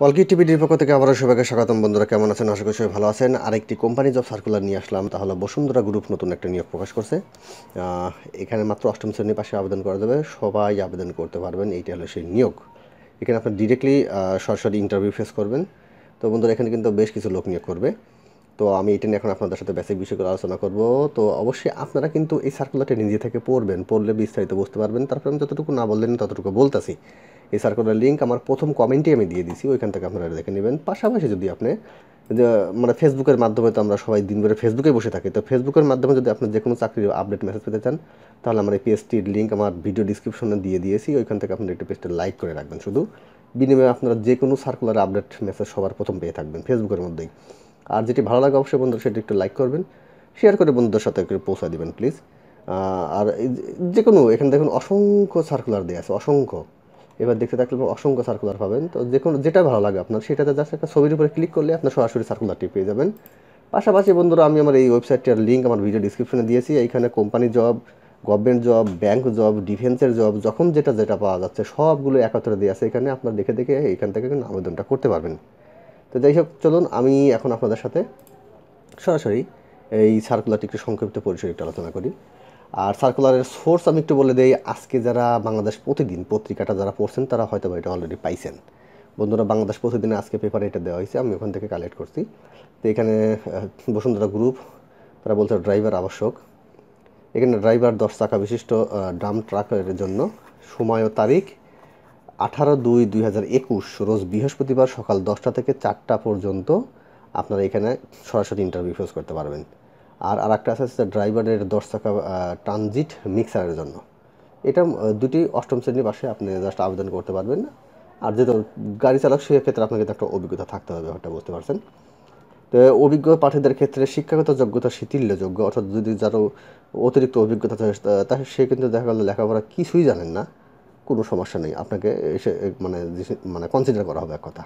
ওয়ালকি TV ডির পক্ষ থেকে আবারও সবাইকে স্বাগতম বন্ধুরা কেমন আছেন আশা করি সবাই ভালো আছেন আরেকটি কোম্পানি জব সার্কুলার নিয়ে আসলাম তাহলে বসুন্ধরা গ্রুপ নতুন একটা নিয়োগ প্রকাশ করছে এখানে মাত্র অষ্টম শ্রেণীর পাশে আবেদন করা যাবে সবাই আবেদন করতে পারবেন এইটা হলো সেই নিয়োগ এখানে আপনার ডিরেক্টলি সরাসরি ইন্টারভিউ ফেস করবেন তো বন্ধুরা এখানে কিন্তু বেশ কিছু লোক নিয়োগ করবে তো আমি এটা নিয়ে এখন আপনাদের সাথে বেসিক বিষয়গুলো আলোচনা করব তো অবশ্যই আপনারা কিন্তু এই সার্কুলারটা নিজে থেকে পড়বেন পড়লে বিস্তারিত বুঝতে পারবেন তারপর আমি যতটুকু না বললেন ততটুকু বলতেছি এই সার্কুলার লিঙ্ক আমার প্রথম কমেন্টে আমি দিয়ে দিছি ওইখান থেকে আপনারা দেখে নেবেন পাশাপাশি যদি আপনি মানে ফেসবুকের মাধ্যমে তো আমরা সবাই দিনভরে ফেসবুকে বসে থাকি তো ফেসবুকের মাধ্যমে যদি আপনি যে কোনো চাকরির আপডেট মেসেজ পেতে চান তাহলে আমার এই পেজটির লিঙ্ক আমার ভিডিও ডিসক্রিপশনে দিয়ে দিয়েছি ওইখান থেকে আপনারা একটু পেজটা লাইক করে রাখবেন শুধু বিনিময়ে আপনারা যে কোনো সার্কুলার আপডেট মেসেজ সবার প্রথম পেয়ে থাকবেন ফেসবুকের মধ্যেই আর যেটি ভালো লাগে অবশ্যই বন্ধুরা সেটি একটু লাইক করবেন শেয়ার করে বন্ধুদের সাথে একটু পৌঁছে দেবেন প্লিজ আর যে কোনো এখানে দেখুন অসংখ্য সার্কুলার দেওয়া আছে অসংখ্য এবার দেখতে থাকলে অসংখ্য সার্কুলার পাবেন তো যে কোনো যেটা ভালো লাগে আপনার সেটাতে জাস্ট একটা ছবির উপরে ক্লিক করলে আপনার সরাসরি সার্কুলারটি পেয়ে যাবেন পাশাপাশি বন্ধুরা আমি আমার এই ওয়েবসাইটটার লিঙ্ক আমার ভিডিও ডিসক্রিপশনে দিয়েছি এইখানে company job government job bank job ডিফেন্সের জব যখন যেটা যেটা পাওয়া যাচ্ছে সবগুলো একাত্তরে দিয়ে আছে এখানে আপনার দেখে দেখে এখান থেকে কিন্তু আবেদনটা করতে পারবেন তো যাই হোক চলুন আমি এখন আপনাদের সাথে সরাসরি এই সার্কুলারটি একটু সংক্ষিপ্ত পরিচয় একটু আলোচনা করি আর সার্কুলারের সোর্স আমি একটু বলে দিই আজকে যারা বাংলাদেশ প্রতিদিন পত্রিকাটা যারা পড়ছেন তারা হয়তো এটা অলরেডি পাইছেন বন্ধুরা বাংলাদেশ প্রতিদিনে আজকে পেপারে এটা দেওয়া হয়েছে আমি ওখান থেকে কালেক্ট করছি তো এখানে বসুন্ধরা গ্রুপ তারা বলছে ড্রাইভার আবশ্যক এখানে ড্রাইভার দশ চাকা বিশিষ্ট ড্রাম ট্রাকের জন্য সময় ও তারিখ আঠারো দুই দুই হাজার একুশ রোজ বৃহস্পতিবার সকাল দশটা থেকে চারটা পর্যন্ত আপনারা এখানে সরাসরি ইন্টারভিউ ফেস করতে পারবেন আর আর একটা আছে ড্রাইভারের দশ চাকা ট্রানজিট মিক্সারের জন্য এটা দুটি অষ্টম শ্রেণীর পাশে আপনি জাস্ট আবেদন করতে পারবেন আর যেহেতু গাড়ি চালক সেক্ষেত্রে আপনাকে একটা অভিজ্ঞতা থাকতে হবে ব্যাপারটা বুঝতে পারছেন তো অভিজ্ঞ পাঠীদের ক্ষেত্রে শিক্ষাগত যোগ্যতা শিথিল্যযোগ্য অর্থাৎ যদি যারও অতিরিক্ত অভিজ্ঞতা থাকে তাহলে সে কিন্তু দেখা গেল লেখাপড়া কিছুই জানেন না কোনো সমস্যা নেই আপনাকে এসে মানে মানে কনসিডার করা হবে এক কথা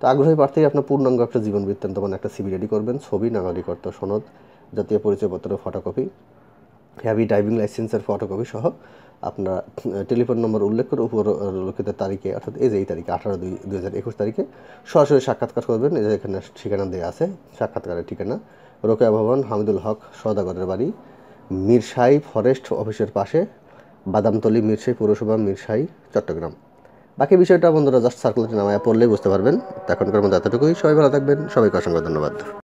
তো আগ্রহী প্রার্থী আপনার পূর্ণাঙ্গ একটা জীবন বৃত্তান্ত মানে একটা সিবি রেডি করবেন ছবি নাগরিকত্ব সনদ জাতীয় পরিচয়পত্রের ফটোকপি হ্যাভি ড্রাইভিং লাইসেন্সের ফটোকপি সহ আপনার টেলিফোন নম্বর উল্লেখ করে লক্ষিত তারিখে অর্থাৎ এই যে এই তারিখে আঠারো দুই দু হাজার একুশ তারিখে সরাসরি সাক্ষাৎকার করবেন এখানে ঠিকানা দেওয়া আছে সাক্ষাৎকারের ঠিকানা রোকেয়া ভবন হামিদুল হক সদাগরের বাড়ি মিরসাই ফরেস্ট অফিসের পাশে বাদামতলি মিরসাই পৌরসভা মিরসাই চট্টগ্রাম বাকি বিষয়টা বন্ধুরা জাস্ট সার্কুলারটি নামায় পড়লেই বুঝতে পারবেন এখনকার মধ্যে এতটুকুই সবাই ভালো থাকবেন সবাইকে অসংখ্য ধন্যবাদ